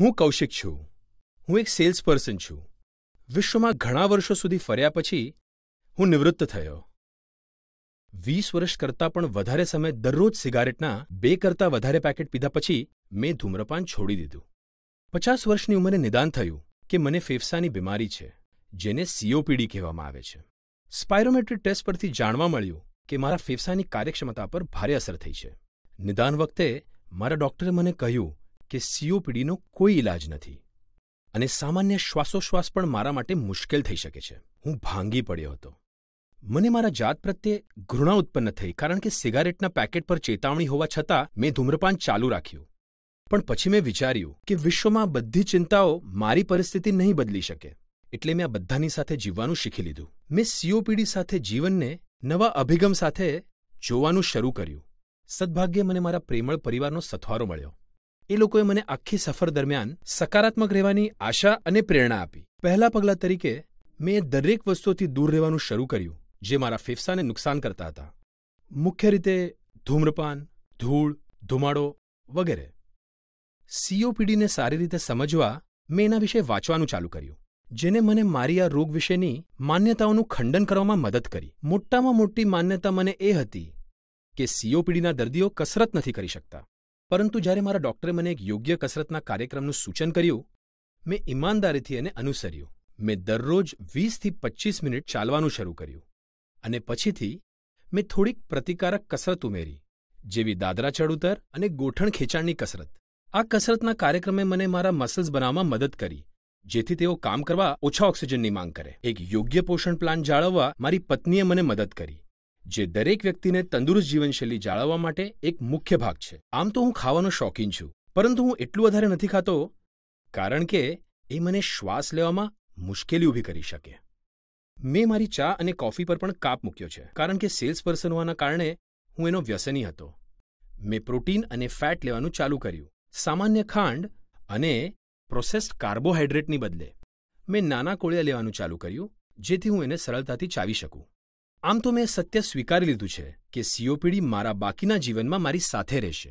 હું કૌશિક છું હું એક સેલ્સ પર્સન છું વિશ્વમાં ઘણા વર્ષો સુધી ફર્યા પછી હું નિવૃત્ત થયો વીસ વર્ષ કરતાં પણ વધારે સમય દરરોજ સિગારેટના બે કરતાં વધારે પેકેટ પીધા પછી મેં ધૂમ્રપાન છોડી દીધું પચાસ વર્ષની ઉંમરે નિદાન થયું કે મને ફેફસાની બીમારી છે જેને સીઓપીડી કહેવામાં આવે છે સ્પાયરોમેટ્રી ટેસ્ટ પરથી જાણવા મળ્યું કે મારા ફેફસાની કાર્યક્ષમતા પર ભારે અસર થઈ છે નિદાન વખતે મારા ડૉક્ટરે મને કહ્યું કે સીઓપીડીનો કોઈ ઈલાજ નથી અને સામાન્ય શ્વાસોશ્વાસ પણ મારા માટે મુશ્કેલ થઈ શકે છે હું ભાંગી પડ્યો હતો મને મારા જાત પ્રત્યે ઘૃણા ઉત્પન્ન થઈ કારણ કે સિગારેટના પેકેટ પર ચેતવણી હોવા છતાં મેં ધૂમ્રપાન ચાલુ રાખ્યું પણ પછી મેં વિચાર્યું કે વિશ્વમાં બધી ચિંતાઓ મારી પરિસ્થિતિ નહીં બદલી શકે એટલે મેં આ બધાની સાથે જીવવાનું શીખી લીધું મેં સીઓપીડી સાથે જીવનને નવા અભિગમ સાથે જોવાનું શરૂ કર્યું સદભાગ્યે મને મારા પ્રેમળ પરિવારનો સથવારો મળ્યો એ લોકોએ મને આખી સફર દરમિયાન સકારાત્મક રહેવાની આશા અને પ્રેરણા આપી પહેલા પગલા તરીકે મેં દરેક વસ્તુથી દૂર રહેવાનું શરૂ કર્યું જે મારા ફેફસાને નુકસાન કરતા હતા મુખ્ય રીતે ધૂમ્રપાન ધૂળ ધુમાડો વગેરે સીઓપીડીને સારી રીતે સમજવા મેં એના વિશે વાંચવાનું ચાલુ કર્યું જેને મને મારી આ રોગ વિશેની માન્યતાઓનું ખંડન કરવામાં મદદ કરી મોટામાં મોટી માન્યતા મને એ હતી કે સીઓપીડીના દર્દીઓ કસરત નથી કરી શકતા પરંતુ જ્યારે મારા ડૉક્ટરે મને એક યોગ્ય કસરતના કાર્યક્રમનું સૂચન કર્યું મેં ઈમાનદારીથી એને અનુસર્યું મેં દરરોજ વીસથી પચ્ચીસ મિનિટ ચાલવાનું શરૂ કર્યું અને પછીથી મેં થોડીક પ્રતિકારક કસરત ઉમેરી જેવી દાદરા ચડ ઉતર અને ગોઠણ ખેંચાણની કસરત આ કસરતના કાર્યક્રમે મને મારા મસલ્સ બનાવવામાં મદદ કરી જેથી તેઓ કામ કરવા ઓછા ઓક્સિજનની માંગ કરે એક યોગ્ય પોષણ પ્લાન જાળવવા મારી પત્નીએ મને મદદ કરી જે દરેક વ્યક્તિને તંદુરસ્ત જીવનશૈલી જાળવવા માટે એક મુખ્ય ભાગ છે આમ તો હું ખાવાનો શોખીન છું પરંતુ હું એટલું વધારે નથી ખાતો કારણ કે એ મને શ્વાસ લેવામાં મુશ્કેલી ઊભી કરી શકે મેં મારી ચા અને કોફી પર પણ કાપ મૂક્યો છે કારણ કે સેલ્સ પર્સન હોવાના કારણે હું એનો વ્યસની હતો મેં પ્રોટીન અને ફેટ લેવાનું ચાલુ કર્યું સામાન્ય ખાંડ અને પ્રોસેસ્ડ કાર્બોહાઈડ્રેટની બદલે મેં નાના કોળિયા લેવાનું ચાલુ કર્યું જેથી હું એને સરળતાથી ચાવી શકું આમ તો મેં સત્ય સ્વીકારી લીધું છે કે સીઓપીડી મારા બાકીના જીવનમાં મારી સાથે રહેશે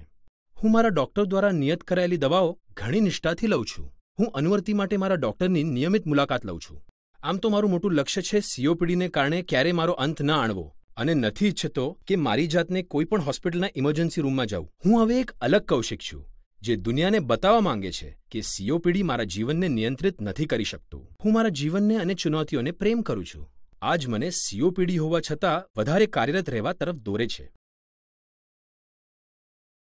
હું મારા ડૉક્ટર દ્વારા નિયત કરાયેલી દવાઓ ઘણી નિષ્ઠાથી લઉં છું હું અનુવર્તી માટે મારા ડૉક્ટરની નિયમિત મુલાકાત લઉં છું આમ તો મારું મોટું લક્ષ્ય છે સીઓપીડીને કારણે ક્યારેય મારો અંત ના આણવો અને નથી ઈચ્છતો કે મારી જાતને કોઈપણ હોસ્પિટલના ઇમરજન્સી રૂમમાં જાઉં હું હવે એક અલગ કૌશિક છું જે દુનિયાને બતાવવા માંગે છે કે સીઓપીડી મારા જીવનને નિયંત્રિત નથી કરી શકતું હું મારા જીવનને અને ચુનૌતીઓને પ્રેમ કરું છું આજ મને સીઓપીડી હોવા છતાં વધારે કાર્યરત રહેવા તરફ દોરે છે.